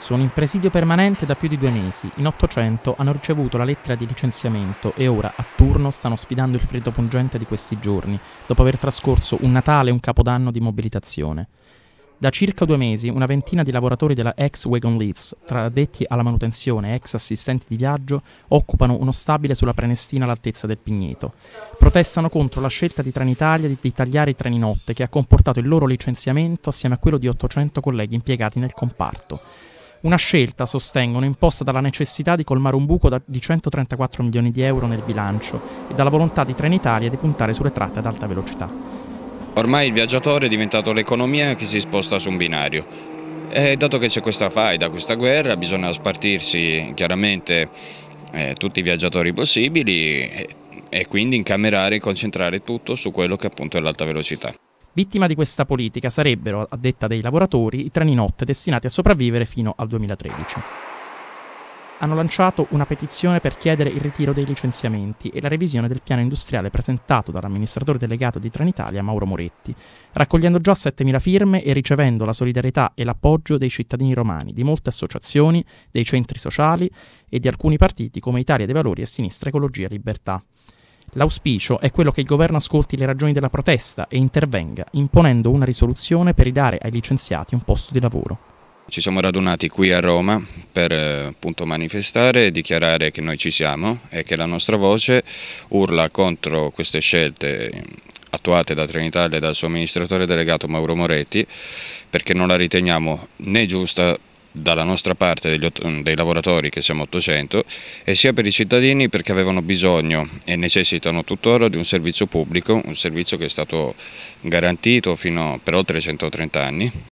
Sono in presidio permanente da più di due mesi. In 800 hanno ricevuto la lettera di licenziamento e ora, a turno, stanno sfidando il freddo pungente di questi giorni, dopo aver trascorso un Natale e un Capodanno di mobilitazione. Da circa due mesi, una ventina di lavoratori della ex Wagon Leeds, tra addetti alla manutenzione e ex assistenti di viaggio, occupano uno stabile sulla Prenestina all'altezza del Pigneto. Protestano contro la scelta di Trenitalia di, di tagliare i treni notte, che ha comportato il loro licenziamento assieme a quello di 800 colleghi impiegati nel comparto. Una scelta, sostengono, imposta dalla necessità di colmare un buco da, di 134 milioni di euro nel bilancio e dalla volontà di Trenitalia di puntare sulle tratte ad alta velocità. Ormai il viaggiatore è diventato l'economia che si sposta su un binario. E dato che c'è questa faida, questa guerra, bisogna spartirsi chiaramente eh, tutti i viaggiatori possibili e, e quindi incamerare e concentrare tutto su quello che appunto è l'alta velocità. Vittima di questa politica sarebbero, a detta dei lavoratori, i treni notte destinati a sopravvivere fino al 2013. Hanno lanciato una petizione per chiedere il ritiro dei licenziamenti e la revisione del piano industriale presentato dall'amministratore delegato di Trenitalia Mauro Moretti, raccogliendo già 7.000 firme e ricevendo la solidarietà e l'appoggio dei cittadini romani, di molte associazioni, dei centri sociali e di alcuni partiti come Italia dei Valori e Sinistra Ecologia e Libertà. L'auspicio è quello che il governo ascolti le ragioni della protesta e intervenga, imponendo una risoluzione per ridare ai licenziati un posto di lavoro. Ci siamo radunati qui a Roma per eh, appunto, manifestare e dichiarare che noi ci siamo e che la nostra voce urla contro queste scelte attuate da Trenitalia e dal suo amministratore delegato Mauro Moretti perché non la riteniamo né giusta dalla nostra parte degli, mm, dei lavoratori che siamo 800 e sia per i cittadini perché avevano bisogno e necessitano tuttora di un servizio pubblico, un servizio che è stato garantito fino per oltre 130 anni